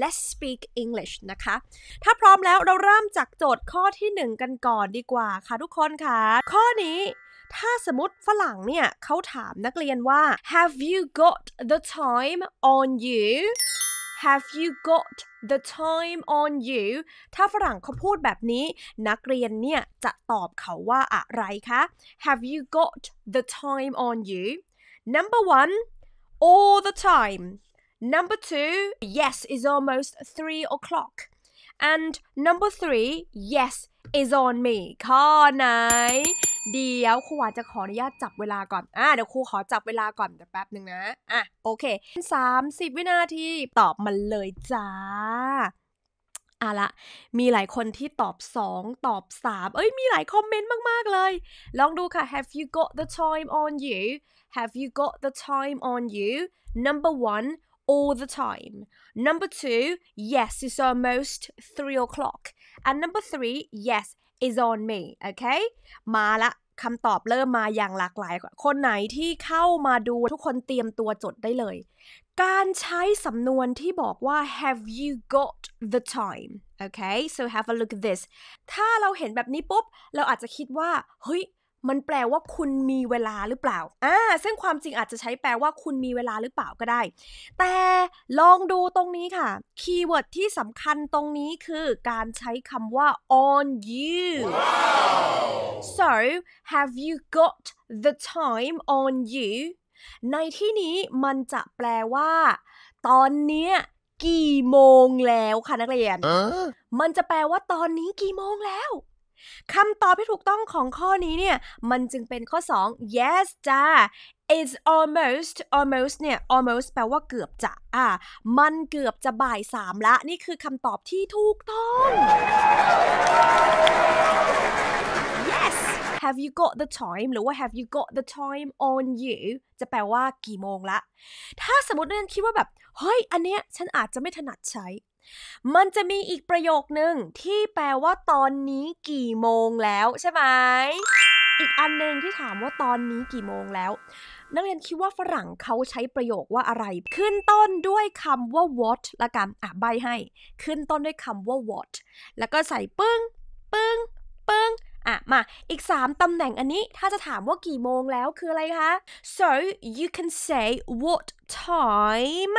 Let's Speak English นะคะ ถ้าพร้อมแล้วเราเริ่มจากโจทย์ข้อที่ 1 กันก่อนดีกว่าค่ะทุกคนค่ะ ข้อนี้ ถ้าสมมติฝรั่งเนี่ย เขาถามนักเรียนว่า Have you got the time on you Have you got the time on you ถ้าฝรั่งเขาพูดแบบนี้ นักเรียนเนี่ยจะตอบเขาว่าอะไรคะ Have you got the time on you Number one all the time Number two, yes is almost three o'clock. And number three, yes is on me ข้อไหน เดี๋ยวครูอาจจะขออนุญาตจับเวลาก่อนอ่ะเดี๋ยวครูขอจับเวลาก่อนแต่แป๊บหนึ่งนะอ่ะโอเคสสามิบวินาที ตอบมันเลยจ้า อะละ มีหลายคนที่ตอบ 2 ตอบ 3 เอ้ย มีหลายคอมเมนต์มาก ๆ เลย ลองดูค่ะ Have you got the time on you Have you got the time on you Number one all the time. Number two, yes, it's almost three o'clock. And number three, yes, is on me. Okay? มาละคำตอบเริ่มมาอย่างหลากหลาย คนไหนที่เข้ามาดูทุกคนเตรียมตัวจดได้เลย การใช้สำนวนที่บอกว่า have you got the time okay so have a look at this ถ้าเราเห็นแบบนี้ปุ๊บเราอาจจะคิดว่าเฮ้ยมันแปลว่าคุณมีเวลาหรือเปล่า อ่า ซึ่งความจริงอาจจะใช้แปลว่าคุณมีเวลาหรือเปล่าก็ได้ แต่ลองดูตรงนี้ค่ะ คีย์เวิร์ดที่สำคัญตรงนี้คือการใช้คำว่า on you wow. so have you got the time on you ในที่นี้มันจะแปลว่าตอนนี้กี่โมงแล้วคะนักเรียน มันจะแปลว่าตอนนี้กี่โมงแล้วคำตอบที่ถูกต้องของข้อนี้เนี่ย มันจึงเป็นข้อ 2 yes จ้า it's almost almost เนี่ย almost แปลว่าเกือบจะ อ่า มันเกือบจะบ่ายสามละนี่คือคำตอบที่ถูกต้อง yes have you got the time หรือว่า have you got the time on you จะแปลว่ากี่โมงละ ถ้าสมมติเรยคิดว่าแบบ เฮ้ย อันเนี้ยฉันอาจจะไม่ถนัดใช้มันจะมีอีกประโยคนึงที่แปลว่า ตอนนี้กี่โมงแล้ว ใช่ไหม อีกอันหนึ่งที่ถามว่าตอนนี้กี่โมงแล้ว นักเรียนคิดว่าฝรั่งเขาใช้ประโยคว่าอะไร ขึ้นต้นด้วยคำว่า what ละกันอ่ะใบให้ ขึ้นต้นด้วยคำว่า what แล้วก็ใส่ปึ้ง ปึ้ง ปึ้งอ่ะมา อีก 3ตำแหน่งอันนี้ถ้าจะถามว่ากี่โมงแล้วคืออะไรคะ so you can say what time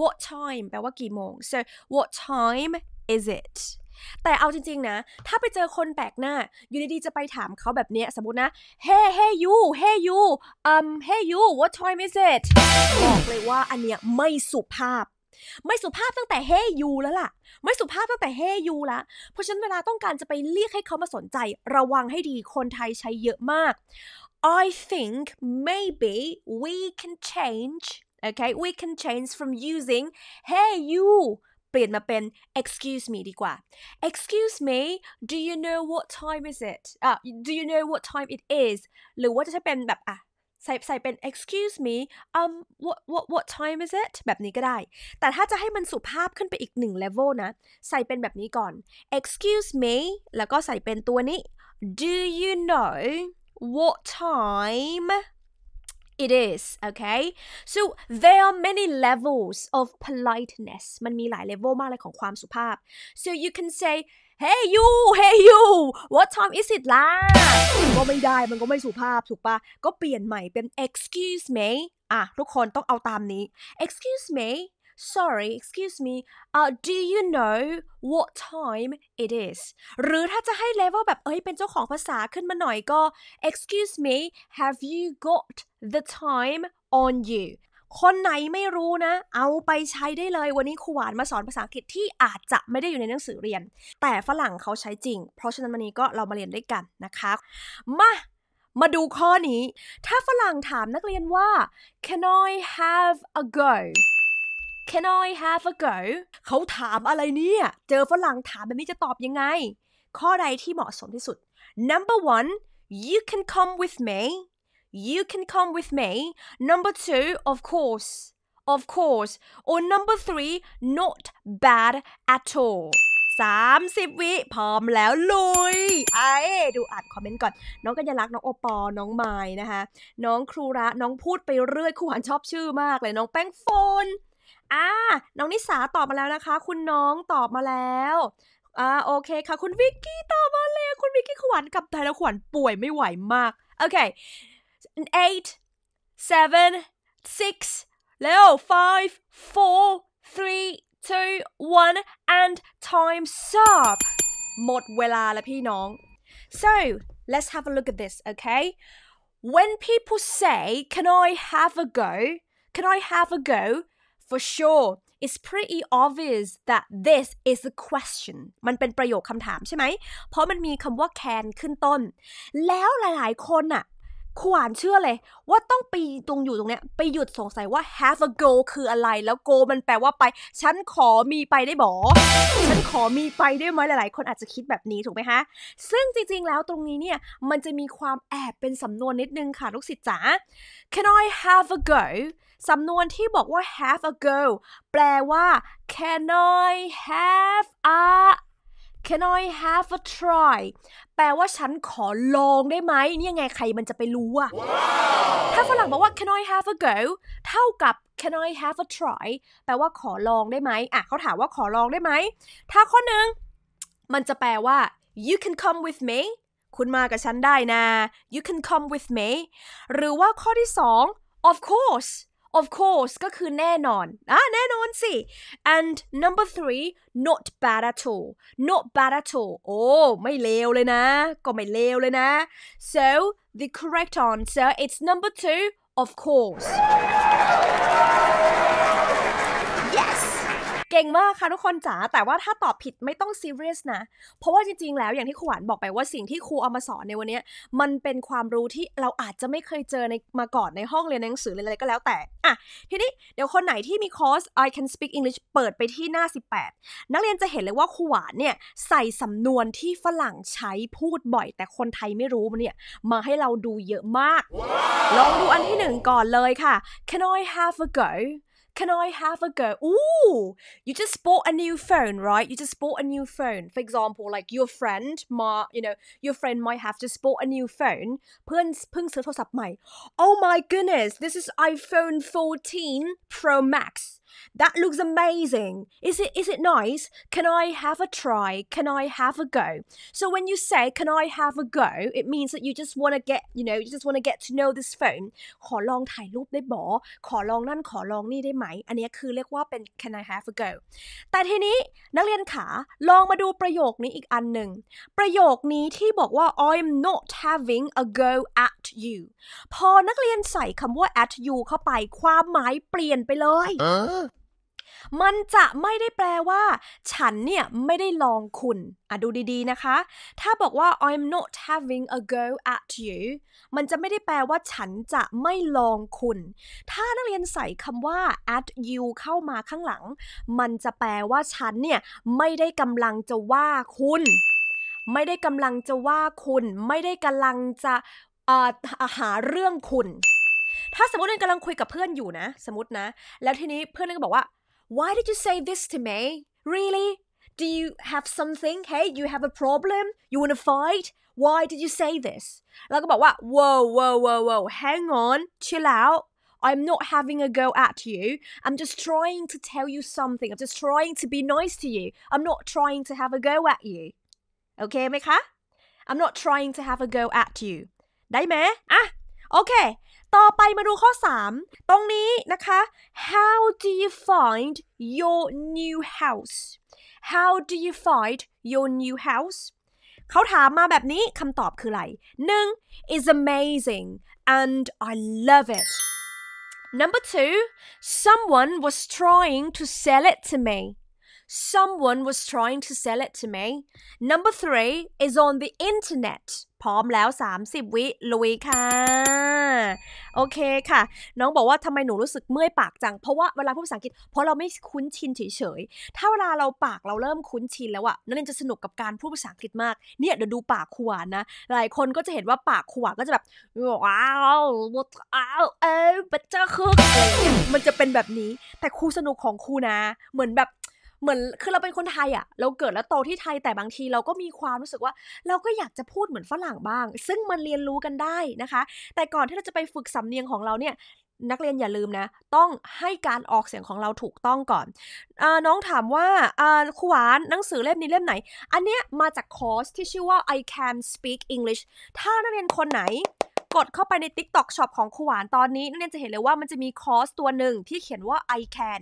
what time แปลว่ากี่โมง so what time is it แต่เอาจริงๆนะ ถ้าไปเจอคนแปลกหน้า อยู่ดีๆจะไปถามเขาแบบเนี้ยสมมตินะ hey hey you hey you um hey you what time is it บอกเลยว่าอันเนี้ยไม่สุภาพ ไม่สุภาพตั้งแต่ hey you แล้วล่ะ ไม่สุภาพตั้งแต่ hey you ละเพราะฉะนั้นเวลาต้องการจะไปเรียกให้เขามาสนใจ ระวังให้ดีคนไทยใช้เยอะมาก I think maybe we can change โอเค we can change from using hey you เปลี่ยนมาเป็น excuse me ดีกว่า excuse me do you know what time is it อ่ะ do you know what time it is หรือว่าจะใช้เป็นแบบอ่ะใส่ใส่เป็น excuse me um what what what time is it แบบนี้ก็ได้ แต่ถ้าจะให้มันสุภาพขึ้นไปอีกหนึ่ง level นะ ใส่เป็นแบบนี้ก่อน excuse me แล้วก็ใส่เป็นตัวนี้ do you know what time it is okay so there are many levels of politeness มันมีหลายเลเวลมากเลยของความสุภาพ so you can say hey you hey you what time is it ล่ะก็ไม่ได้ มันก็ไม่สุภาพถูกปะก็เปลี่ยนใหม่เป็น excuse me อ่ะทุกคนต้องเอาตามนี้ excuse me sorry excuse me uh do you know what time it is หรือถ้าจะให้เลเวลแบบ เอ้ย เป็นเจ้าของภาษาขึ้นมาหน่อยก็ excuse me have you got the time on you คนไหนไม่รู้นะ เอาไปใช้ได้เลยวันนี้ครูหวานมาสอนภาษาอังกฤษที่อาจจะไม่ได้อยู่ในหนังสือเรียน แต่ฝรั่งเขาใช้จริง เพราะฉะนั้นวันนี้ก็เรามาเรียนด้วยกันนะคะ มา มาดูข้อนี้ ถ้าฝรั่งถามนักเรียนว่า can I have a go can I have a go เขาถามอะไรเนี่ย เจอฝรั่งถามแบบนี้จะตอบยังไง ข้อใดที่เหมาะสมที่สุด number one you can come with me you can come with me number two of course of course or number three not bad at all 30 วิพร้อมแล้วลุยไอ้ดูอ่านคอมเมนต์ก่อน น้องกัญญาลักษณ์น้องโอปอ น้องไม้นะคะ น้องครูระน้องพูดไปเรื่อย ครูหันชอบชื่อมากเลย น้องแป้งโฟน่าน้องนิสาตอบมาแล้วนะคะคุณน้องตอบมาแล้ว อ่าโอเคค่ะคุณวิกกี้ตอบมาแล้วคุณวิกกี้ขวัญกับไทยแล้วขวัญป่วยไม่ไหวมากโอเค eight seven six แล้ว five four three two one and time s t o p หมดเวลาแล้วพี่น้อง so let's have a look at this okay when people say can I have a go can I have a go for sure it's pretty obvious that this is a question มันเป็นประโยคคำถามใช่ไหม เพราะมันมีคำว่า can ขึ้นต้น แล้วหลายๆคนอะขวานเชื่อเลย ว่าต้องไปตรงอยู่ตรงเนี้ยไปหยุดสงสัยว่า have a go คืออะไร แล้ว go มันแปลว่าไป ฉันขอมีไปได้บอฉันขอมีไปได้ไหม หลายๆ คนอาจจะคิดแบบนี้ถูกไหมฮะ ซึ่งจริงๆแล้วตรงนี้เนี่ยมันจะมีความแอบเป็นสำนวนนิดนึงค่ะลูกศิษย์จ๋า can I have a go สำนวนที่บอกว่า have a go แปลว่า can I have a Can I have a try แปลว่าฉันขอลองได้ไหม นี่ยังไงใครมันจะไปรู้อะ wow. ถ้าฝรั่งบอกว่า Can I have a go เท่ากับ Can I have a try แปลว่าขอลองได้ไหมอ่ะเขาถามว่าขอลองได้ไหม ถ้าข้อหนึ่งมันจะแปลว่า you can come with me คุณมากับฉันได้นะ you can come with me หรือว่าข้อที่สอง of course of course ก็คือแน่นอนอ่ะแน่นอนสิ and number three not bad at all not bad at all โอ้ไม่เลวเลยนะ ก็ไม่เลวเลยนะ oh, so the correct answer it's number two of course เก่งมากค่ะทุกคนจ๋าแต่ว่าถ้าตอบผิดไม่ต้องซีเรียสนะ เพราะว่าจริงๆแล้วอย่างที่ครูหวานบอกไปว่าสิ่งที่ครูเอามาสอนในวันนี้มันเป็นความรู้ที่เราอาจจะไม่เคยเจอในมาก่อนในห้องเรียนหนังสืออะไรก็แล้วแต่ อ่ะ ทีนี้เดี๋ยวคนไหนที่มีคอร์ส I can speak English เปิดไปที่หน้า18 นักเรียนจะเห็นเลยว่าครูหวานเนี่ยใส่สำนวนที่ฝรั่งใช้พูดบ่อย แต่คนไทยไม่รู้มันเนี่ยมาให้เราดูเยอะมาก wow. ลองดูอันที่หนึ่งก่อนเลยค่ะ Can I have a go Can I have a go? Ooh, you just bought a new phone, right? You just bought a new phone. For example, like your friend, ma, you know, your friend might have just bought a new phone. เพื่อนเพิ่งซื้อโทรศัพท์ใหม่ Oh my goodness, this is iPhone 14 Pro Max. that looks amazing. Is it is it nice? Can I have a try? Can I have a go? So when you say can I have a go, it means that you just want to get, you know, you just want to get to know this phone. ขอลองถ่ายรูปได้บอขอลองนั่นขอลองนี่ได้ไหม อันนี้คือเรียกว่าเป็น can I have a go แต่ทีนี้นักเรียนขาลองมาดูประโยคนี้อีกอันหนึ่ง ประโยคนี้ที่บอกว่า I'm not having a go at you พอนักเรียนใส่คำว่า at you เข้าไป ความหมายเปลี่ยนไปเลย uh? มันจะไม่ได้แปลว่า ฉันเนี่ยไม่ได้ลองคุณอ่ะดูดีๆนะคะ ถ้าบอกว่า I'm not having a go at you มันจะไม่ได้แปลว่า ฉันจะไม่ลองคุณ ถ้านักเรียนใส่คำว่า at you เข้ามาข้างหลัง มันจะแปลว่าฉันเนี่ยไม่ได้กำลังจะว่าคุณ ไม่ได้กำลังจะว่าคุณ ไม่ได้กำลังจะหาเรื่องคุณ ถ้าสมมติเรนกำลังคุยกับเพื่อนอยู่นะ สมมตินะ แล้วทีนี้เพื่อนก็บอกว่า Why did you say this to me? Really? Do you have something? Hey, you have a problem? You want to fight? Why did you say this? แล้วก็บอกว่า whoa whoa whoa whoa hang on chill out I'm not having a go at you I'm just trying to tell you something I'm just trying to be nice to you I'm not trying to have a go at you Okay, Mika? I'm not trying to have a go at you Ah, okay. ต่อไปมาดูข้อ3 how do you find your new house how do you find your new house เขาถามมาแบบนี้คำตอบคืออะไร 1. is amazing and I love it number 2 someone was trying to sell it to me someone was trying to sell it to me number 3 is on the internet พร้อมแล้ว 30 วิลุยค่ะ โอเคค่ะ น้องบอกว่าทำไมหนูรู้สึกเมื่อยปากจัง เพราะว่าเวลาพูดภาษาอังกฤษเพราะเราไม่คุ้นชินเฉยๆถ้าเวลาเราปากเราเริ่มคุ้นชินแล้วอะนักเรีนจะสนุกกับการพูดภาษาอังกฤษมาก เนี่ยเดี๋ยวดูปากขวานนะ หลายคนก็จะเห็นว่าปากขวาก็จะแบบว้าวว้าวเออบัจเจอรคือมันจะเป็นแบบนี้ แต่ครูสนุกของครูนะ เหมือนแบบเหมือนคือเราเป็นคนไทยอะ่ะเราเกิดและโตที่ไทยแต่บางทีเราก็มีความรู้สึกว่าเราก็อยากจะพูดเหมือนฝรั่งบ้าง ซึ่งมันเรียนรู้กันได้นะคะ แต่ก่อนที่เราจะไปฝึกสำเนียงของเราเนี่ยนักเรียนอย่าลืมนะต้องให้การออกเสียงของเราถูกต้องก่อนอน้องถามว่าครวานหนังสือเล่มนี้ เล่มไหน อันเนี้ยมาจากคอร์สที่ชื่อว่า I can speak English ถ้านักเรียนคนไหนกดเข้าไปใน TikTok Shop ของขวานตอนนี้ นักเรียนจะเห็นเลยว่ามันจะมีคอร์สตัวหนึ่งที่เขียนว่า I can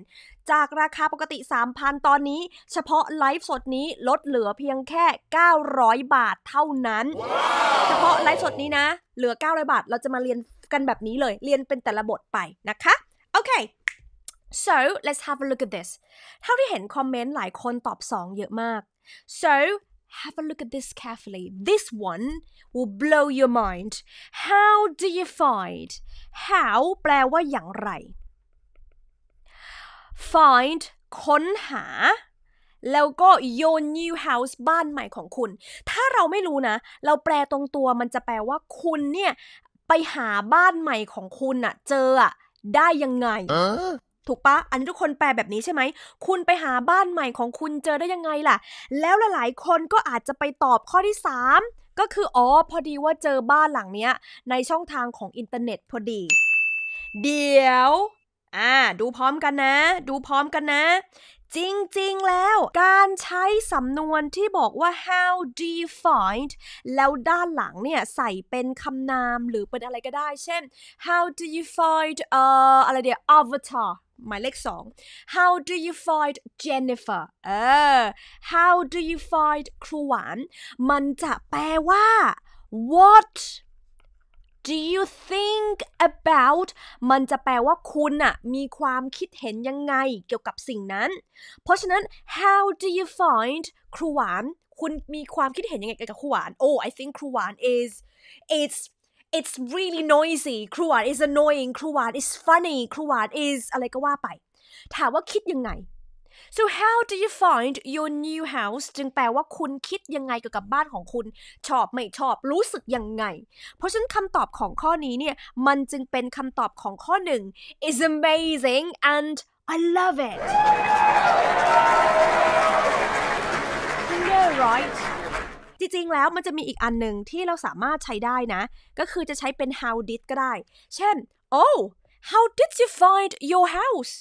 จากราคาปกติ 3,000 ตอนนี้ เฉพาะไลฟ์สดนี้ลดเหลือเพียงแค่ 900 บาทเท่านั้น เฉพาะไลฟ์สดนี้นะ เหลือ 900 บาทเราจะมาเรียนกันแบบนี้เลย เรียนเป็นแต่ละบทไปนะคะ โอเค so let's have a look at this เท่าที่เห็นคอมเมนต์หลายคนตอบ2 เยอะมาก so have a look at this carefully. This one will blow your mind. How do you find? How แปลว่าอย่างไร Find ค้นหา แล้วก็ your new house บ้านใหม่ของคุณ ถ้าเราไม่รู้นะ เราแปลตรงตัวมันจะแปลว่าคุณเนี่ยไปหาบ้านใหม่ของคุณอะเจอได้ยังไงถูกปะ อันนี้ทุกคนแปลแบบนี้ใช่ไหมคุณไปหาบ้านใหม่ของคุณเจอได้ยังไงล่ะ แล้วหลายๆ คนก็อาจจะไปตอบข้อที่ 3 ก็คือ อ๋อ พอดีว่าเจอบ้านหลังเนี้ยในช่องทางของอินเทอร์เน็ตพอดี เดี๋ยว อ่า ดูพร้อมกันนะ ดูพร้อมกันนะ จริงๆแล้ว การใช้สำนวนที่บอกว่า how do you find แล้วด้านหลังเนี่ยใส่เป็นคำนามหรือเป็นอะไรก็ได้ เช่น how do you find u ออะไรเดียว avatar หมายเลข2 how do you find Jennifer เออ how do you find ครูหวานมันจะแปลว่า what do you think about มันจะแปลว่าคุณอะมีความคิดเห็นยังไงเกี่ยวกับสิ่งนั้น เพราะฉะนั้น how do you find ครูหวานคุณมีความคิดเห็นยังไงเกี่ยวกับครูหวาน oh I think ครูหวาน is it's it's really noisy ครูวาด is annoying ครูวาด is funny ครูวาด is อะไรก็ว่าไป ถามว่าคิดยังไง so how do you find your new house จึงแปลว่าคุณคิดยังไงเกี่ยวกับบ้านของคุณ ชอบไม่ชอบ รู้สึกยังไง เพราะฉะนั้นคำตอบของข้อนี้เนี่ยมันจึงเป็นคำตอบของข้อหนึ่ง is amazing and I love it you know right จริงๆ แล้วมันจะมีอีกอันหนึ่งที่เราสามารถใช้ได้นะ ก็คือจะใช้เป็น how did ก็ได้ เช่น oh how did you find your house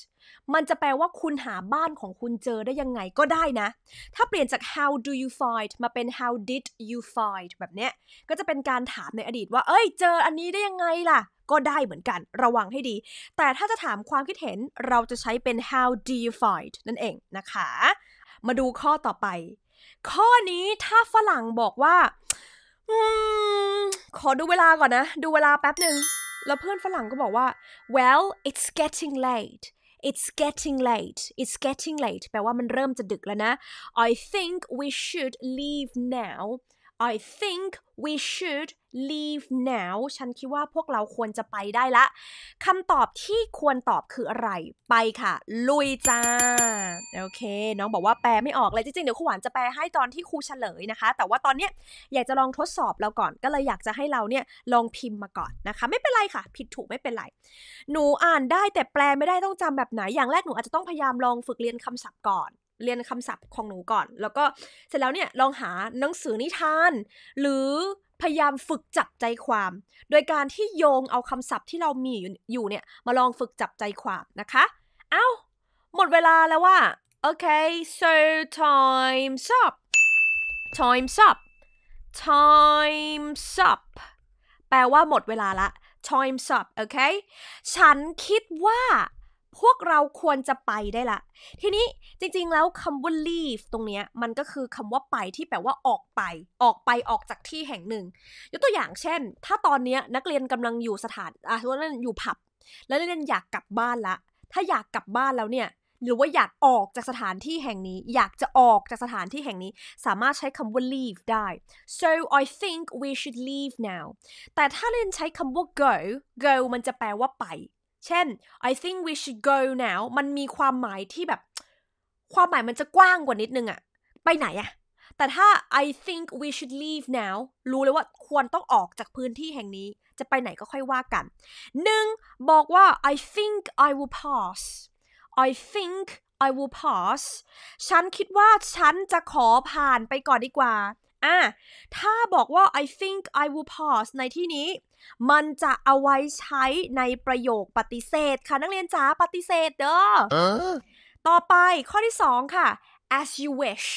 มันจะแปลว่าคุณหาบ้านของคุณเจอได้ยังไงก็ได้นะ ถ้าเปลี่ยนจาก how do you find มาเป็น how did you find แบบเนี้ยก็จะเป็นการถามในอดีตว่า เอ้ย เจออันนี้ได้ยังไงล่ะ ก็ได้เหมือนกัน ระวังให้ดี แต่ถ้าจะถามความคิดเห็นเราจะใช้เป็น how do you find นั่นเองนะคะ มาดูข้อต่อไปข้อนี้ถ้าฝรั่งบอกว่าอขอดูเวลาก่อนนะ ดูเวลาแป๊บหนึ่ง แล้วเพื่อนฝรั่งก็บอกว่า well it's getting late it's getting late it's getting late แปลว่ามันเริ่มจะดึกแล้วนะ I think we should leave now I think we should leave now ฉันคิดว่าพวกเราควรจะไปได้ละคำตอบที่ควรตอบคืออะไร ไปค่ะ ลุยจ้า โอเค น้องบอกว่าแปลไม่ออกเลย จริงๆ เดี๋ยวครูหวานจะแปลให้ตอนที่ครูเฉลยนะคะ แต่ว่าตอนเนี้ยอยากจะลองทดสอบเราก่อน ก็เลยอยากจะให้เราเนี่ยลองพิมพ์มาก่อนนะคะ ไม่เป็นไรค่ะ ผิดถูกไม่เป็นไร หนูอ่านได้แต่แปลไม่ได้ต้องจำแบบไหน อย่างแรกหนูอาจจะต้องพยายามลองฝึกเรียนคำศัพท์ก่อนเรียนคำศัพท์ของหนูก่อน แล้วก็เสร็จแล้วเนี่ย ลองหาหนังสือนิทาน หรือ พยายามฝึกจับใจความ โดยการที่โยงเอาคำศัพท์ที่เรามีอยู่เนี่ย มาลองฝึกจับใจความนะคะ เอา้า หมดเวลาแล้วว่าโอเค so time's up time's up time's up แปลว่าหมดเวลาละ time's up โอเค ฉันคิดว่าพวกเราควรจะไปได้ละ ทีนี้จริงๆแล้วคำว่า leave ตรงเนี้ยมันก็คือคำว่าไปที่แปลว่าออกไป ออกไปออกจากที่แห่งหนึ่ง ยกตัวอย่างเช่น ถ้าตอนเนี้ยนักเรียนกำลังอยู่สถาน อ่ะว่านั่นอยู่ผับ แล้วเรียนอยากกลับบ้านละ ถ้าอยากกลับบ้านแล้วเนี่ยหรือว่าอยากออกจากสถานที่แห่งนี้ อยากจะออกจากสถานที่แห่งนี้ สามารถใช้คำว่า leave ได้ so I think we should leave now แต่ถ้าเล่นใช้คำว่า go go มันจะแปลว่าไปเช่น I think we should go now มันมีความหมายที่แบบ ความหมายมันจะกว้างกว่านิดนึงอะไปไหนอะ แต่ถ้า I think we should leave now รู้เลยว่าควรต้องออกจากพื้นที่แห่งนี้จะไปไหนก็ค่อยว่ากัน หนึ่งบอกว่า I think I will pass I think I will pass ฉันคิดว่าฉันจะขอผ่านไปก่อนดีกว่าอ่ะถ้าบอกว่า I think I will pass ในที่นี้มันจะเอาไว้ใช้ในประโยคปฏิเสธค่ะ นักเรียนจ๋าปฏิเสธเด้อต่อไปข้อที่สองค่ะ as you wish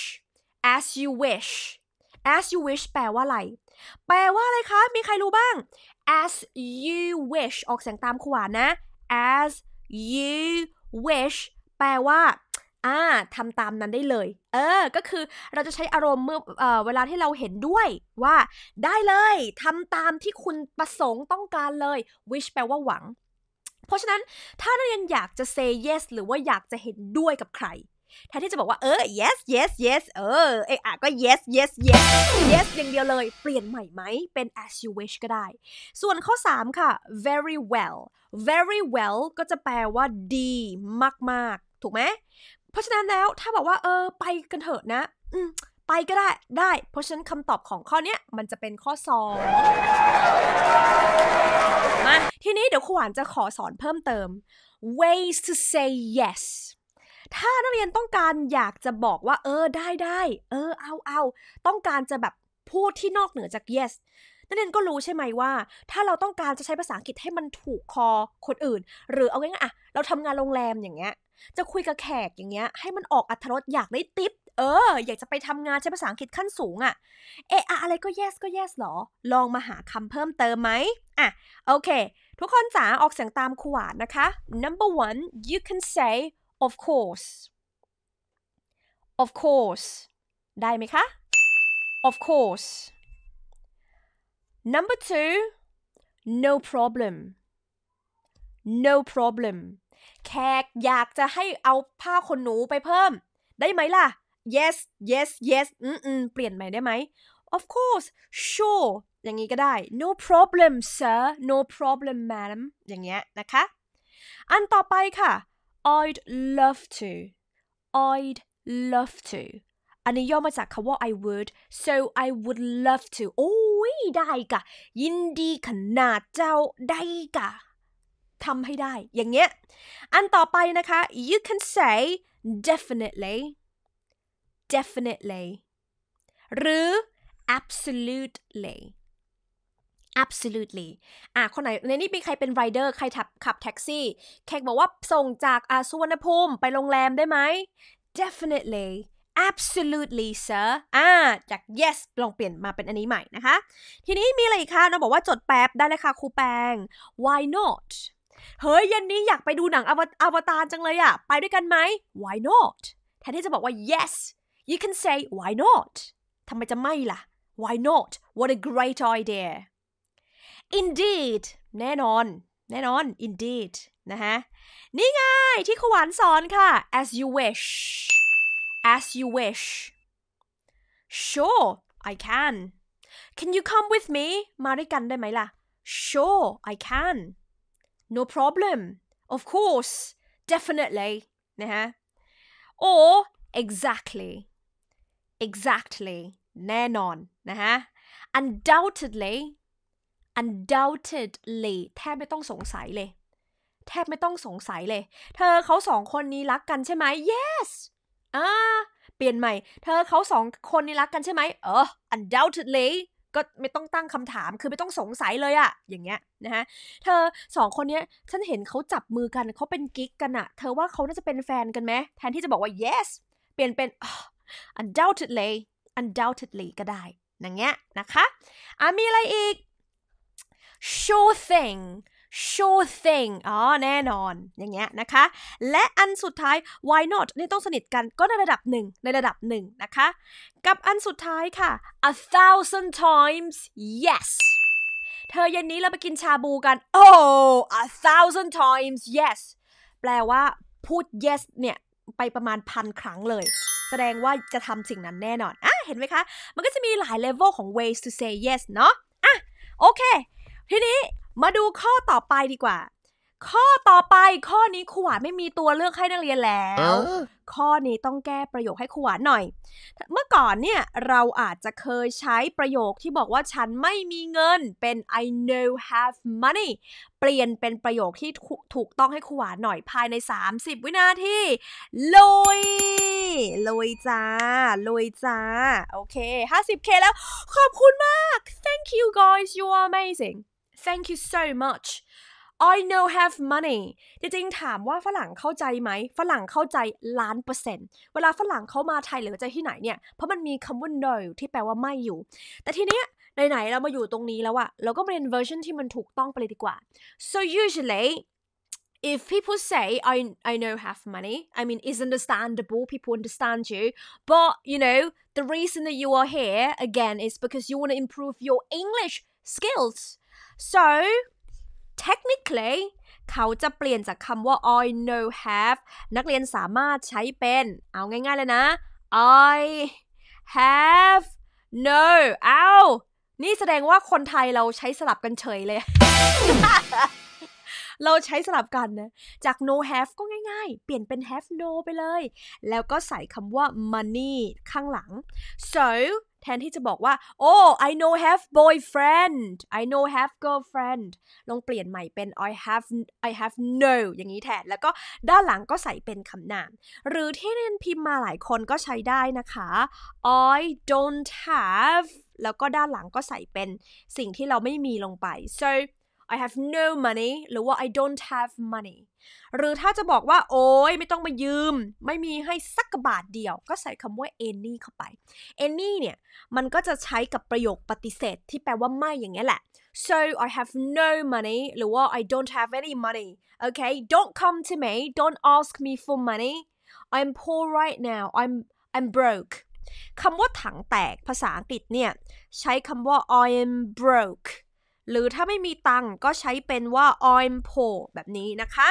as you wish as you wish แปลว่าอะไร แปลว่าอะไรคะ มีใครรู้บ้าง as you wish ออกเสียงตามขวานนะ as you wish แปลว่าอ่าทำตามนั้นได้เลย เออ ก็คือเราจะใช้อารมณ์เมื่อเออเวลาที่เราเห็นด้วยว่า ได้เลยทำตามที่คุณประสงค์ต้องการเลย wish แปลว่าหวัง เพราะฉะนั้นถ้าเรายังอยากจะ say yes หรือว่าอยากจะเห็นด้วยกับใคร แทนที่จะบอกว่า เออ yes yes yes เออเอออะก็ yes yes yes yes อย่างเดียวเลย เปลี่ยนใหม่ไหมเป็น as you wish ก็ได้ ส่วนข้อ 3 ค่ะ very well very well ก็จะแปลว่าดี มากๆ ถูกไหมเพราะฉะนั้นแล้วถ้าบอกว่าเออไปกันเถอะนะอืมไปก็ได้ได้ เพราะฉะนั้นคำตอบของข้อนี้มันจะเป็นข้อสองมาทีนี้เดี๋ยวครูหวานจะขอสอนเพิ่มเติม ways to say yes ถ้านักเรียนต้องการอยากจะบอกว่าเออได้ได้เออเอาเอาต้องการจะแบบพูดที่นอกเหนือจาก yes นักเรียนก็รู้ใช่ไหมว่า ถ้าเราต้องการจะใช้ภาษาอังกฤษให้มันถูกคอคนอื่น หรือเอาง่ายๆอะเราทำงานโรงแรมอย่างเงี้ยจะคุยกับแขกอย่างเงี้ยให้มันออกอัธรสอยากได้ทิปเอออยากจะไปทำงานใช้ภาษาอังกฤษขั้นสูงอะ่ะเอออะไรก็ yes ก็ yes หรอ ลองมาหาคำเพิ่มเติมไหมอ่ะโอเค ทุกคนจ๋าออกเสียงตามขวานนะคะ number one you can say of course of course ได้ไหมคะ of course Number two no problem no problem แขกอยากจะให้เอาผ้าขนหนูไปเพิ่ม ได้ไหมล่ะ yes yes yes อืมอืมเปลี่ยนใหม่ได้ไหม of course sure อย่างนี้ก็ได้ no problem sir no problem madam อย่างเงี้ยนะคะ อันต่อไปค่ะ I'd love to I'd love to อันนี้ย่อมาจากคำว่า I would so I would love to โอ้ยได้กะยินดีขนาดเจ้าได้กะทำให้ได้อย่างเงี้ยอันต่อไปนะคะ you can say definitely definitely หรือ absolutely absolutely อ่ะคนไหนในนี้มีใครเป็นไรเดอร์ ใครขับขับแท็กซี่แขกบอกว่าส่งจากอาสุวรรณภูมิไปโรงแรมได้ไหม definitely absolutely sir อ่า จาก yes ลองเปลี่ยนมาเป็นอันนี้ใหม่นะคะ ทีนี้มีอะไรอีกคะน้องบอกว่าจดแป๊บได้เลยค่ะครูแปง why not เฮ้ยเย็นนี้อยากไปดูหนังอวตารจังเลยอะไปด้วยกันไหม why not แทนที่จะบอกว่า yes you can say why not ทำไมจะไม่ล่ะ why not what a great idea indeed แน่นอนแน่นอน indeed นะฮะ นี่ไงที่ขวานสอนค่ะ as you wish as you wish Sure I can Can you come with me มาด้วยกันได้ไหมล่ะ Sure I can No problem Of course Definitely นะฮะ Or exactly Exactly แน่นอนนะฮะ Undoubtedly Undoubtedly แทบไม่ต้องสงสัยเลย แทบไม่ต้องสงสัยเลย เธอเขาสองคนนี้รักกันใช่ไหม Yes อาเปลี่ยนใหม่ เธอเขาสองคนนี่รักกันใช่ไหมเออ undoubtedly ก็ไม่ต้องตั้งคำถามคือไม่ต้องสงสัยเลยอะอย่างเงี้ย นะฮะ เธอสองคนเนี้ยฉันเห็นเขาจับมือกันเขาเป็นกิ๊กกันอะเธอว่าเขาน่าจะเป็นแฟนกันไหมแทนที่จะบอกว่า yes เปลี่ยนเป็น undoubtedly undoubtedly ก็ได้อย่างเงี้ย นะคะ อ่ะ มีอะไรอีก sure thing sure thing อ๋อแน่นอนอย่างเงี้ยนะคะ และอันสุดท้าย why not นี่ต้องสนิทกันก็ในระดับหนึ่งในระดับหนึ่งนะคะกับอันสุดท้ายค่ะ a thousand times yes เธอเย็นนี้เราไปกินชาบูกัน oh a thousand times yes แปลว่าพูด yes เนี่ย ไปประมาณพันครั้งเลย แสดงว่าจะทำสิ่งนั้นแน่นอนอ่ะเห็นไหมคะ มันก็จะมีหลายเลเวลของ ways to say yes เนาะอ่ะโอเค ทีนี้มาดูข้อต่อไปดีกว่า ข้อต่อไปข้อนี้ขวานไม่มีตัวเลือกให้นักเรียนแล้ว ข้อนี้ต้องแก้ประโยคให้ขวานหน่อย เมื่อก่อนเนี่ยเราอาจจะเคยใช้ประโยคที่บอกว่าฉันไม่มีเงินเป็น I k no w have money เปลี่ยนเป็นประโยคที่ถูกต้องให้ขวานหน่อยภายใน 30 วินาทีลุยลุยจ้าลุยจ้า โอเค 50k แล้ว ขอบคุณมาก thank you guys you are amazing thank you so much I k no w have money จริงๆถามว่าฝรั่งเข้าใจไหมฝรั่งเข้าใจล้านเปอร์เซ็นต์เวลาฝรั่งเขามาไทยหรือจะที่ไหนเนี่ยเพราะมันมีคำว่า no ที่แปลว่าไม่อยู่ แต่ทีเนี้ยไหนๆเรามาอยู่ตรงนี้แล้วอะเราก็มาเรียนเวอร์ชันที่มันถูกต้องไปเลยดีกว่า so usually if people say I I know have money I mean i s understandable people understand you but you know the reason that you are here again is because you want to improve your English skills so technically เขาจะเปลี่ยนจากคำว่า I know have นักเรียนสามารถใช้เป็น เอาง่ายๆ เลยนะ I have no เอา นี่แสดงว่าคนไทยเราใช้สลับกันเฉยเลย เราใช้สลับกันนะจาก no have ก็ง่ายๆ เปลี่ยนเป็น have no ไปเลย แล้วก็ใส่คำว่า money ข้างหลัง so แทนที่จะบอกว่าโอ้ I no have boyfriend I no have girlfriend ลองเปลี่ยนใหม่เป็น I have I have no อย่างนี้แทน แล้วก็ด้านหลังก็ใส่เป็นคำนาม หรือที่เรียนพิมพ์มาหลายคนก็ใช้ได้นะคะ I don't have แล้วก็ด้านหลังก็ใส่เป็นสิ่งที่เราไม่มีลงไป so I have no money หรือว่า I don't have money หรือถ้าจะบอกว่า โอ้ยไม่ต้องมายืม ไม่มีให้สักบาทเดียว ก็ใส่คำว่า any เข้าไป any เนี่ย มันก็จะใช้กับประโยคปฏิเสธที่แปลว่าไม่อย่างเงี้ยแหละ so I have no money หรือว่า I don't have any money okay don't come to me don't ask me for money I'm poor right now I'm I'm broke คำว่าถังแตกภาษาอังกฤษเนี่ยใช้คำว่า I am broke หรือถ้าไม่มีตังก็ใช้เป็นว่า I'm poor แบบนี้นะคะ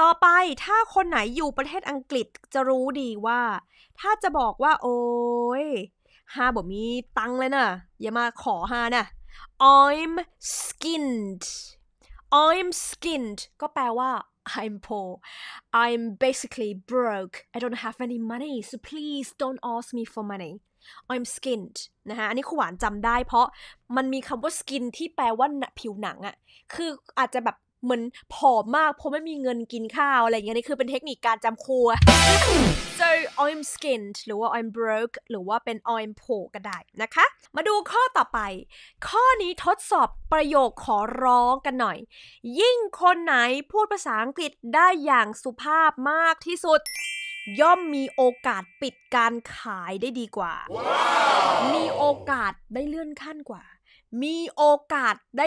ต่อไปถ้าคนไหนอยู่ประเทศอังกฤษจะรู้ดีว่า ถ้าจะบอกว่า โอ้ยฮาบอกมีตังเลยนะอย่ามาขอฮานะ I'm skinned I'm skinned ก็แปลว่า I'm poor. I'm basically broke. I don't have any money, so please don't ask me for money. I'm skinned นะคะอันนี้คหวานจำได้เพราะมันมีคำว่า skin ที่แปลว่าผิวหนังอะคืออาจจะแบบเหมือนผอมมากเพราะไม่มีเงินกินข้าว อะไรอย่างเงี้ยนี่คือเป็นเทคนิคการจำครัว so I'm skinned หรือว่า I'm broke หรือว่าเป็น I'm poor ก็ได้นะคะ มาดูข้อต่อไป ข้อนี้ทดสอบประโยคขอร้องกันหน่อย ยิ่งคนไหนพูดภาษาอังกฤษได้อย่างสุภาพมากที่สุดย่อมมีโอกาสปิดการขายได้ดีกว่า wow. มีโอกาสได้เลื่อนขั้นกว่า มีโอกาสได้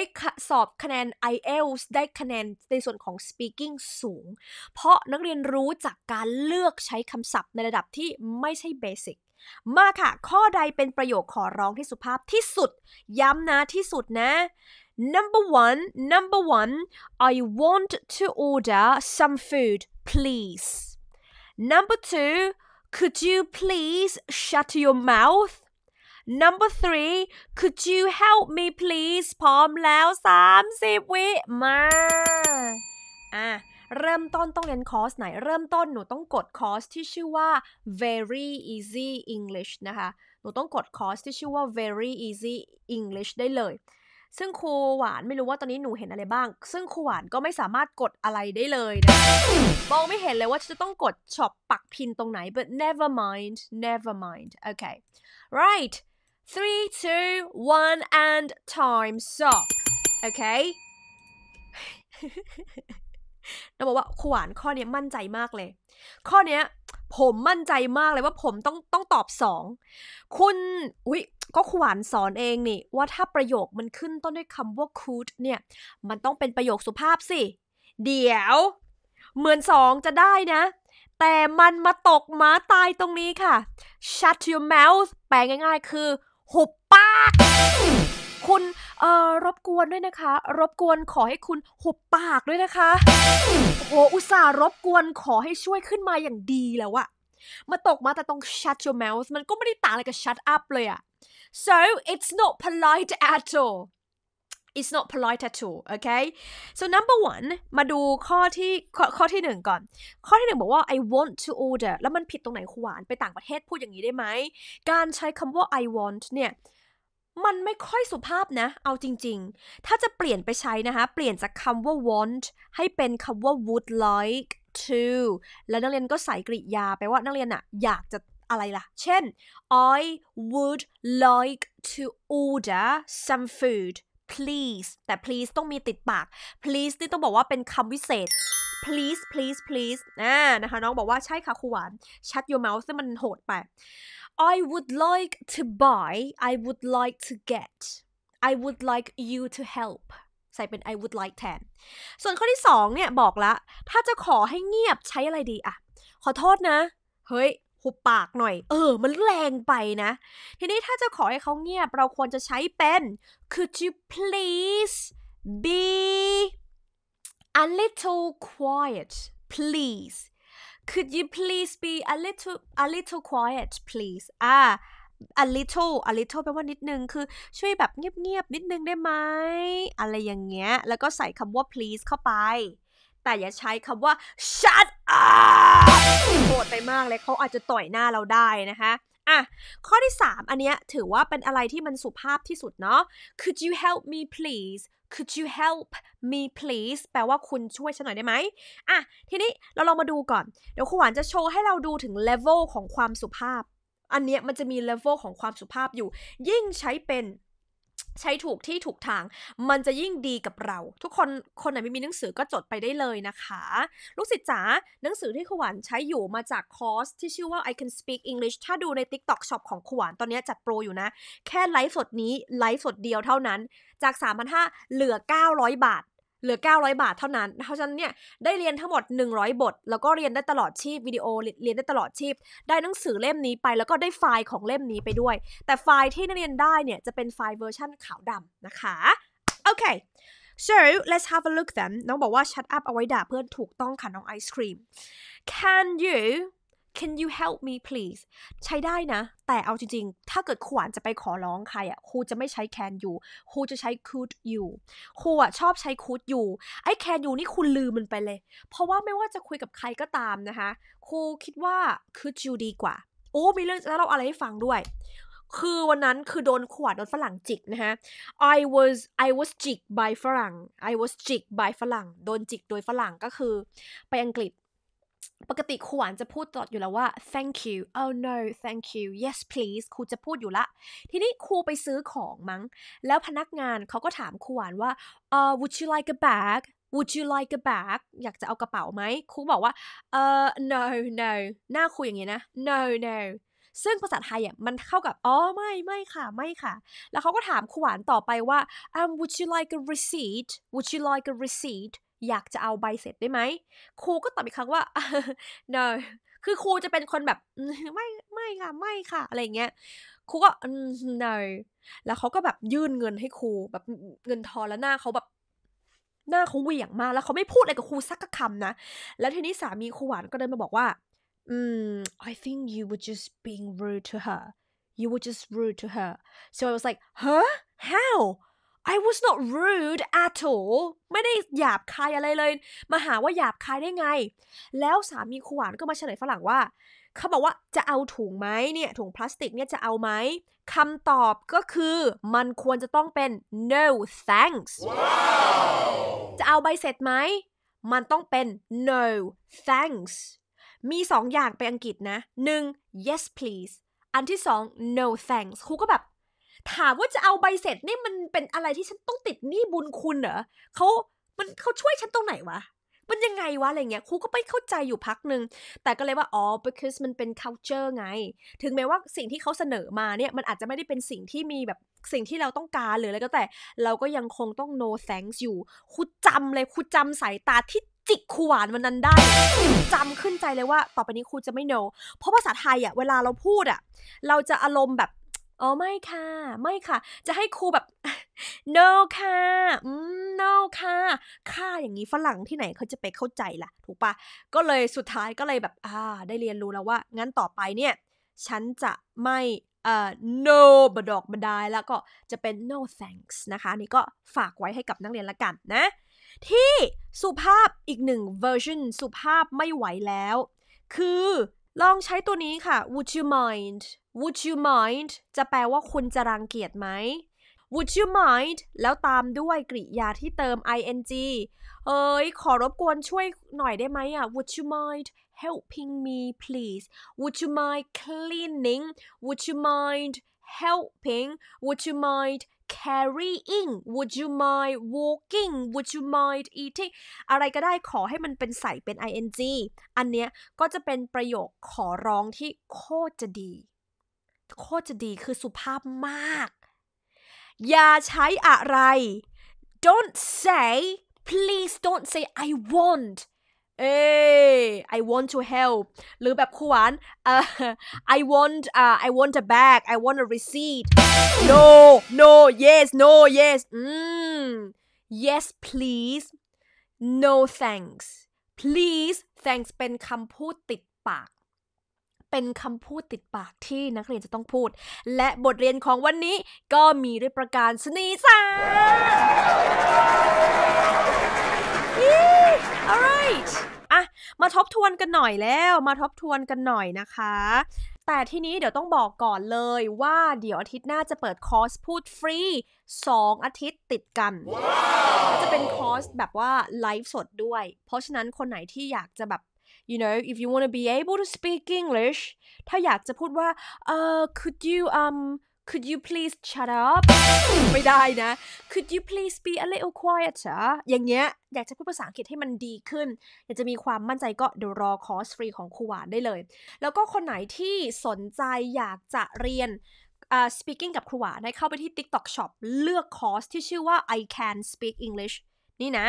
สอบคะแนน IELTS ได้คะแนนในส่วนของ speaking สูง เพราะนักเรียนรู้จากการเลือกใช้คำศัพท์ในระดับที่ไม่ใช่เบสิกมาค่ะ ข้อใดเป็นประโยคขอร้องที่สุภาพที่สุด ย้ำนะที่สุดนะ number one number one I want to order some food please Number two, could you please shut your mouth? Number three, could you help me please พร้อมแล้วสสามิบวิมาอ่ะเริ่มต้นต้องเรียนคอร์สไหนเริ่มต้นหนูต้องกดคอร์สที่ชื่อว่า very easy English นะคะ หนูต้องกดคอร์สที่ชื่อว่า very easy English ได้เลยซึ่งครูหวานไม่รู้ว่าตอนนี้หนูเห็นอะไรบ้าง ซึ่งครูหวานก็ไม่สามารถกดอะไรได้เลยนะมองไม่เห็นเลยว่าจะต้องกดช็อปปักพินตรงไหน but never mind never mind okay right three two one and time stop okay เราบอกว่าขวานข้อนี้มั่นใจมากเลย ข้อนี้ผมมั่นใจมากเลยว่าผมต้องต้องตอบสอง คุณอุ้ยก็ขวานสอนเองนี่ ว่าถ้าประโยคมันขึ้นต้นด้วยคำว่า could เนี่ยมันต้องเป็นประโยคสุภาพสิ เดี๋ยวเหมือนสองจะได้นะ แต่มันมาตกหมาตายตรงนี้ค่ะ shut your mouth แปลง่ายๆคือ หุบปากคุณเอ่อรบกวนด้วยนะคะ รบกวนขอให้คุณหุบปากด้วยนะคะ โอ้โหอุตส่าห์รบกวนขอให้ช่วยขึ้นมาอย่างดีแล้วอะมาตกมาแต่ต้อง shut your mouth มันก็ไม่ได้ต่างอะไรกับ shut up เลยอะ so it's not polite at all it's not polite at all okay so number one มาดูข้อที่ขข้อที่หนึ่งก่อน ข้อที่หนึ่งบอกว่า I want to order แล้วมันผิดตรงไหนขวาน ไปต่างประเทศพูดอย่างนี้ได้ไหม การใช้คำว่า I want เนี่ยมันไม่ค่อยสุภาพนะ เอาจริงๆ ถ้าจะเปลี่ยนไปใช้นะคะ เปลี่ยนจากคำว่า want ให้เป็นคำว่า would like to แล้วนักเรียนก็ใส่กริยาไปว่านักเรียนอะอยากจะอะไรล่ะ เช่น I would like to order some food please แต่ please ต้องมีติดปาก please นี่ต้องบอกว่าเป็นคำวิเศษ please please please นะนะคะน้องบอกว่าใช่ค่ะครูหวาน shut your mouth มันโหดไป I would like to buy I would like to get I would like you to help ใส่เป็น I would like แทน ส่วนข้อที่สองเนี่ย บอกละถ้าจะขอให้เงียบใช้อะไรดีอะขอโทษนะ เฮ้ยหุบปากหน่อย เออ มันแรงไปนะ ทีนี้ถ้าจะขอให้เขาเงียบเราควรจะใช้เป็น Could you please be a little quiet please could you please be a little a little quiet please อ่า a little a little แปลว่านิดนึง คือช่วยแบบเงียบๆนิดนึงได้ไหม อะไรอย่างเงี้ย แล้วก็ใส่คำว่า please เข้าไป แต่อย่าใช้คำว่า shut up โกรธไปมากเลย เขาอาจจะต่อยหน้าเราได้นะคะ อ่ะ ข้อที่ 3 อันเนี้ยถือว่าเป็นอะไรที่มันสุภาพที่สุดเนาะ Could you help me please could you help me please แปลว่าคุณช่วยฉันหน่อยได้ไหมอ่ะ ทีนี้เราลองมาดูก่อน เดี๋ยวครูหวานจะโชว์ให้เราดูถึงเลเวลของความสุภาพ อันเนี้ยมันจะมีเลเวลของความสุภาพอยู่ ยิ่งใช้เป็นใช้ถูกที่ถูกทาง มันจะยิ่งดีกับเรา ทุกคน คนไหนไม่มีหนังสือก็จดไปได้เลยนะคะ ลูกศิษย์จ๋า หนังสือที่ขวัญใช้อยู่มาจากคอร์สที่ชื่อว่า I can speak English ถ้าดูใน TikTok Shop ของขวัญ ตอนนี้จัดโปรอยู่นะ แค่ไลฟ์สดนี้ ไลฟ์สดเดียวเท่านั้น จาก 3,500 เหลือ 900 บาทเหลือ 900 บาทเท่านั้นเพราะฉะนั้นเนี่ย ได้เรียนทั้งหมด 100 บท แล้วก็เรียนได้ตลอดชีพวิดีโอเรียนได้ตลอดชีพ ได้หนังสือเล่มนี้ไป แล้วก็ได้ไฟล์ของเล่มนี้ไปด้วย แต่ไฟล์ที่นักเรียนได้เนี่ย จะเป็นไฟล์เวอร์ชันขาวดำนะคะ โอเค so let's have a look then น้องบอกว่า shut up เอาไว้ด่าเพื่อนถูกต้องค่ะน้องไอศครีม can you can you help me please ใช้ได้นะ แต่เอาจริงๆ ถ้าเกิดขวานจะไปขอร้องใครอะ่ะครูจะไม่ใช้ can you ครูจะใช้ could you ครูอะ่ะชอบใช้ could you ไอ้ can you นี่คุณลืมมันไปเลย เพราะว่าไม่ว่าจะคุยกับใครก็ตามนะคะครูคิดว่า could you ดีกว่า โอ้ มีเรื่องแล้วเราอะไรให้ฟังด้วย คือวันนั้นคือโดนขวานโดนฝรั่งจิกนะฮะ I was I was j i g by ฝรั่ง I was j i g by ฝรั่ง โดนจิกโดยฝรั่งก็คือ ไปอังกฤษปกติครูหวานจะพูดตลอดอยู่แล้วว่า thank you oh no thank you yes please ครูจะพูดอยู่ละ ทีนี้ครูไปซื้อของมั้ง แล้วพนักงานเขาก็ถามครูหวานว่า uh, would you like a bag would you like a bag อยากจะเอากระเป๋าไหมครูบอกว่า uh, no no หน้าครูอย่างนี้นะ no no ซึ่งภาษาไทยอ่ะมันเข้ากับ อ๋อ ไม่ไม่ค่ะไม่ค่ะ แล้วเขาก็ถามครูหวานต่อไปว่า um, would you like a receipt would you like a receipt อยากจะเอาใบเสร็จได้ไหมครูก็ตอบอีกครั้งว่า no คือครูจะเป็นคนแบบ ไม่ไม่ค่ะไม่ค่ะ อะไรเงี้ยครูก็ no แล้วเขาก็แบบยื่นเงินให้ครูแบบเงินทอน แล้วหน้าเขาแบบ หน้าเขาเหวี่ยงมาก แล้วเขาไม่พูดอะไรกับครูสักคำนะ แล้วทีนี้สามีครูหวานก็เดินมาบอกว่า อืม I think you were just being rude to her you were just rude to her so I was like huh how I was not rude at all ไม่ได้หยาบคายอะไรเลย มาหาว่าหยาบคายได้ไง แล้วสามีคหวานก็มาเฉลยฝรั่งว่า เขาบอกว่าจะเอาถุงไหมเนี่ยถุงพลาสติกเนี่ยจะเอาไหมคำตอบก็คือ มันควรจะต้องเป็น no thanks wow. จะเอาใบเสร็จไหม มันต้องเป็น no thanks มีสองอย่างไปอังกฤษนะหนึ่ง yes please อันที่สอง no thanks ครูก็แบบถามว่าจะเอาใบเสร็จนี่มันเป็นอะไรที่ฉันต้องติดหนี้บุญคุณเหรอเขามันเขาช่วยฉันตรงไหนวะ มันยังไงวะอะไรเงี้ยครูก็ไม่เข้าใจอยู่พักหนึ่ง แต่ก็เลยว่า อ๋อ because มันเป็น culture ไง ถึงแม้ว่าสิ่งที่เขาเสนอมาเนี่ยมันอาจจะไม่ได้เป็นสิ่งที่มีแบบสิ่งที่เราต้องการหรืออะไรก็แต่เราก็ยังคงต้อง no thanks อยู่ครูจำเลยครูจำสายตาที่จิกขวานวันนั้นได้จำขึ้นใจเลยว่า ต่อไปนี้ครูจะไม่ no เพราะภาษาไทยอะ่ะเวลาเราพูดอะ่ะเราจะอารมณ์แบบอ๋อไม่ค่ะไม่ค่ะ จะให้ครูแบบ no ค่ะอืม no ค่ะค่ะอย่างนี้ฝรั่งที่ไหนเขาจะไปเข้าใจล่ะถูกปะก็เลยสุดท้ายก็เลยแบบ อ่าได้เรียนรู้แล้วว่า งั้นต่อไปเนี่ย ฉันจะไม่เอ่อ no บดอกบดายแล้วก็ จะเป็น no thanks นะคะนี่ก็ฝากไว้ให้กับนักเรียนละกันนะ ที่สุภาพอีกหนึ่งเวอร์ชันสุภาพไม่ไหวแล้วคือลองใช้ตัวนี้ค่ะ would you mind would you mind จะแปลว่าคุณจะรังเกียจไหม would you mind แล้วตามด้วยกริยาที่เติม ing เอ้ย ขอรบกวนช่วยหน่อยได้ไหมอ่ะ would you mind helping me please would you mind cleaning would you mind helping would you mind carrying would you mind walking would you mind eating อะไรก็ได้ขอให้มันเป็นใส่เป็น ing อันเนี้ยก็จะเป็นประโยคขอร้องที่โคตรจะดีโคตรจะดีคือสุภาพมาก อย่าใช้อะไร don't say please don't say I want เอ I want to help หรือแบบคหวาน uh, I want uh, I want a bag I want a receipt no no yes no yes yes please no thanks please thanks เป็นคำพูดติดปากเป็นคำพูดติดปากที่นักเรียนจะต้องพูด และบทเรียนของวันนี้ก็มีด้วยประการสนีสา alright อ่ะ มาทบทวนกันหน่อยแล้ว มาทบทวนกันหน่อยนะคะ แต่ที่นี้เดี๋ยวต้องบอกก่อนเลยว่าเดี๋ยวอาทิตย์หน้าจะเปิดคอร์สพูดฟรี2อาทิตย์ติดกัน wow. จะเป็นคอร์สแบบว่าไลฟ์สดด้วย เพราะฉะนั้นคนไหนที่อยากจะแบบ you know if you want to be able to speak English ถ้าอยากจะพูดว่า uh could you um could you please shut up ไม่ได้นะ could you please be a little quieter อย่างเงี้ย อยากจะพูดภาษาอังกฤษให้มันดีขึ้น อยากจะมีความมั่นใจก็เดี๋ยวรอคอร์สฟรีของครูหวานได้เลย แล้วก็คนไหนที่สนใจอยากจะเรียน uh, speaking กับครูหวาน ให้เข้าไปที่ TikTok Shop เลือกคอร์สที่ชื่อว่า I can speak English นี่นะ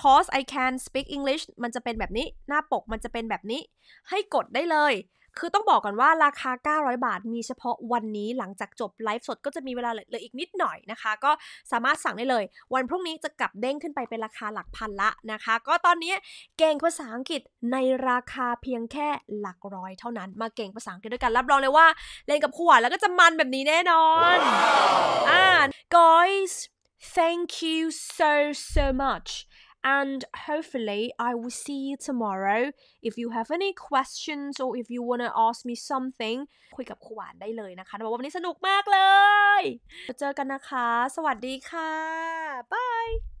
c o u s e I can speak English มันจะเป็นแบบนี้ หน้าปกมันจะเป็นแบบนี้ ให้กดได้เลย คือต้องบอกก่อนว่าราคา 900 บาท มีเฉพาะวันนี้หลังจากจบไลฟ์สด ก็จะมีเวลาเหลืออีกนิดหน่อยนะคะ ก็สามารถสั่งได้เลย วันพรุ่งนี้จะกลับเด้งขึ้นไปเป็นราคาหลักพันละนะคะ ก็ตอนนี้เก่งภาษาอังกฤษในราคาเพียงแค่หลักร้อย เท่านั้น มาเก่งภาษาอังกฤษด้วยกัน รับรองเลยว่าเล่นกับขวานแล้วก็จะมันแบบนี้แน่นอน wow. อ่า guys Thank you so, so much. And hopefully, I will see you tomorrow. If you have any questions or if you want to ask me something คุยกับครูหวานได้เลยนะคะบอกว่าวันนี้สนุกมากเลยเจอกันนะคะสวัสดีค่ะบาย